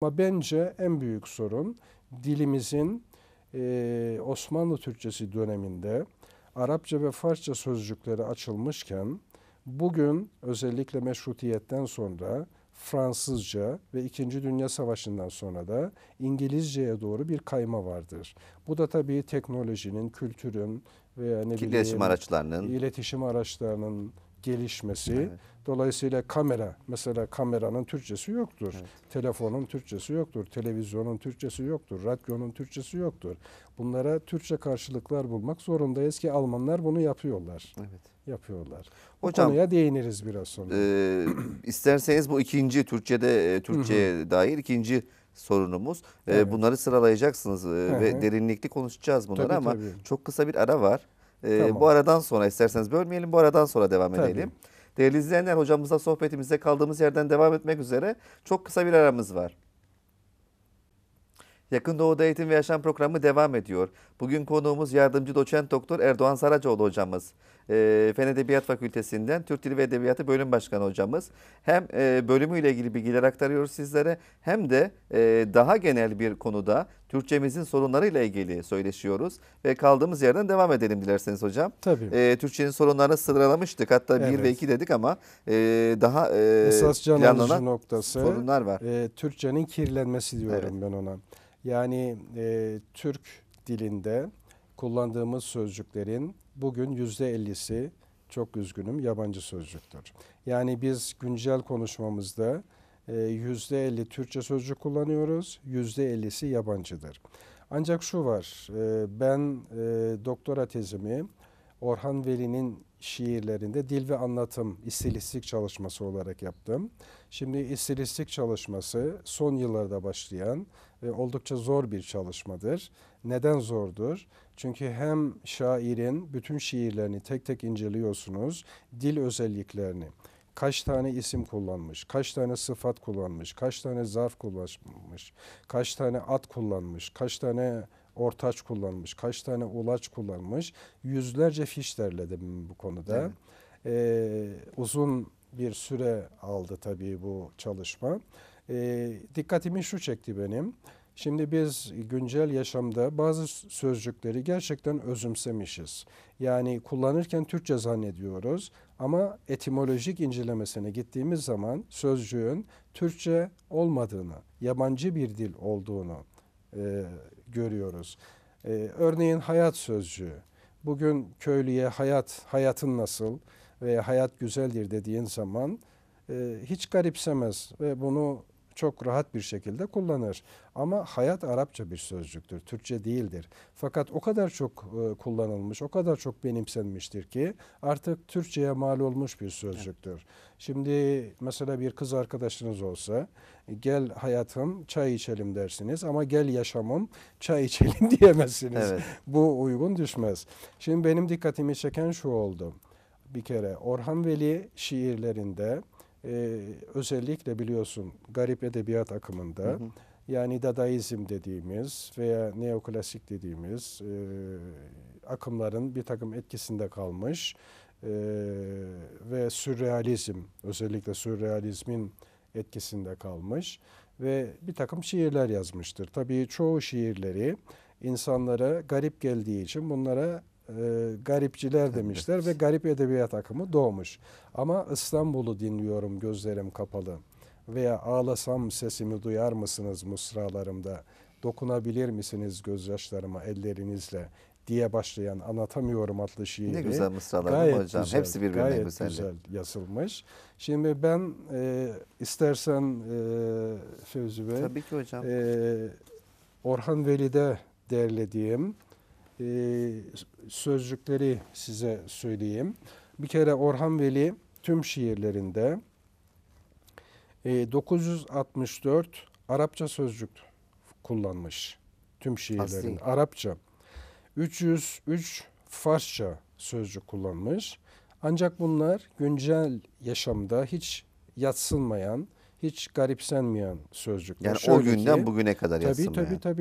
Ama bence en büyük sorun dilimizin e, Osmanlı Türkçesi döneminde Arapça ve Farsça sözcükleri açılmışken bugün özellikle meşrutiyetten sonra Fransızca ve İkinci Dünya Savaşı'ndan sonra da İngilizceye doğru bir kayma vardır. Bu da tabii teknolojinin, kültürün veya ne bileyim, iletişim araçlarının, iletişim araçlarının gelişmesi evet. Dolayısıyla kamera, mesela kameranın Türkçesi yoktur. Evet. Telefonun Türkçesi yoktur. Televizyonun Türkçesi yoktur. Radyonun Türkçesi yoktur. Bunlara Türkçe karşılıklar bulmak zorundayız ki Almanlar bunu yapıyorlar. Evet. Yapıyorlar. Hocam, o konuya değiniriz biraz sonra. E, isterseniz bu ikinci Türkçe'de e, Türkçe'ye dair ikinci sorunumuz. E, evet. Bunları sıralayacaksınız hı e, ve derinlikli konuşacağız bunları tabii, ama tabii. çok kısa bir ara var. Tamam. Bu aradan sonra isterseniz bölmeyelim bu aradan sonra devam tabii. edelim. Değerli izleyenler hocamızla sohbetimize kaldığımız yerden devam etmek üzere çok kısa bir aramız var. Yakın Doğu'da Eğitim ve Yaşam programı devam ediyor. Bugün konuğumuz yardımcı doçent doktor Erdoğan Saracoğlu hocamız e, Fen Edebiyat Fakültesinden Türk Dili ve Edebiyatı Bölüm Başkanı hocamız. Hem e, bölümüyle ilgili bilgiler aktarıyoruz sizlere hem de e, daha genel bir konuda Türkçemizin sorunlarıyla ilgili söyleşiyoruz ve kaldığımız yerden devam edelim dilerseniz hocam. Tabii. E, Türkçenin sorunlarını sıralamıştık hatta 1 ve 2 dedik ama e, daha e, esas can alıcı noktası sorunlar var. E, Türkçenin kirlenmesi diyorum evet. ben ona. Yani e, Türk dilinde kullandığımız sözcüklerin bugün yüzde %50'si çok üzgünüm yabancı sözcüktür. Yani biz güncel konuşmamızda e, yüzde %50 Türkçe sözcük kullanıyoruz, yüzde %50'si yabancıdır. Ancak şu var, e, ben e, doktora tezimi Orhan Veli'nin şiirlerinde dil ve anlatım istilistik çalışması olarak yaptım. Şimdi istilistik çalışması son yıllarda başlayan ve oldukça zor bir çalışmadır. Neden zordur? Çünkü hem şairin bütün şiirlerini tek tek inceliyorsunuz, dil özelliklerini kaç tane isim kullanmış, kaç tane sıfat kullanmış, kaç tane zarf kullanmış, kaç tane at kullanmış, kaç tane ortaç kullanmış, kaç tane ulaç kullanmış. Yüzlerce fiş derledim bu konuda. Evet. Ee, uzun bir süre aldı tabii bu çalışma. Ee, dikkatimi şu çekti benim. Şimdi biz güncel yaşamda bazı sözcükleri gerçekten özümsemişiz. Yani kullanırken Türkçe zannediyoruz ama etimolojik incelemesine gittiğimiz zaman sözcüğün Türkçe olmadığını, yabancı bir dil olduğunu, e, görüyoruz. E, örneğin hayat sözcüğü. Bugün köylüye hayat, hayatın nasıl veya hayat güzeldir dediğin zaman e, hiç garipsemez ve bunu çok rahat bir şekilde kullanır. Ama hayat Arapça bir sözcüktür, Türkçe değildir. Fakat o kadar çok e, kullanılmış, o kadar çok benimsenmiştir ki artık Türkçe'ye mal olmuş bir sözcüktür. Şimdi mesela bir kız arkadaşınız olsa e, gel hayatım çay içelim dersiniz ama gel yaşamım çay içelim diyemezsiniz. Evet. Bu uygun düşmez. Şimdi benim dikkatimi çeken şu oldu. Bir kere Orhan Veli şiirlerinde e, özellikle biliyorsun garip edebiyat akımında hı hı. yani dadaizm dediğimiz veya neoklasik dediğimiz e, akımların bir takım etkisinde kalmış e, ve sürrealizm özellikle sürrealizmin etkisinde kalmış ve bir takım şiirler yazmıştır. Tabii çoğu şiirleri insanlara garip geldiği için bunlara e, garipçiler demişler ve garip edebiyat akımı doğmuş. Ama İstanbul'u dinliyorum gözlerim kapalı veya ağlasam sesimi duyar mısınız mısralarımda? Dokunabilir misiniz gözyaşlarıma ellerinizle? diye başlayan anlatamıyorum adlı şiiri. Ne güzel mısralar gayet hocam. Güzel, Hepsi birbirine gayet güzel. güzel yazılmış. Şimdi ben e, istersen e, Fevzi Bey. Tabii ki hocam. E, Orhan Veli'de derlediğim e, sözcükleri size söyleyeyim. Bir kere Orhan Veli tüm şiirlerinde e, 964 Arapça sözcük kullanmış. Tüm şiirlerin Aslında. Arapça. 303 Farsça sözcük kullanmış. Ancak bunlar güncel yaşamda hiç yatsınmayan, hiç garipsenmeyen sözcükler. Yani Şöyle o günden ki, bugüne kadar tabii, yatsınmayan. Tabii tabii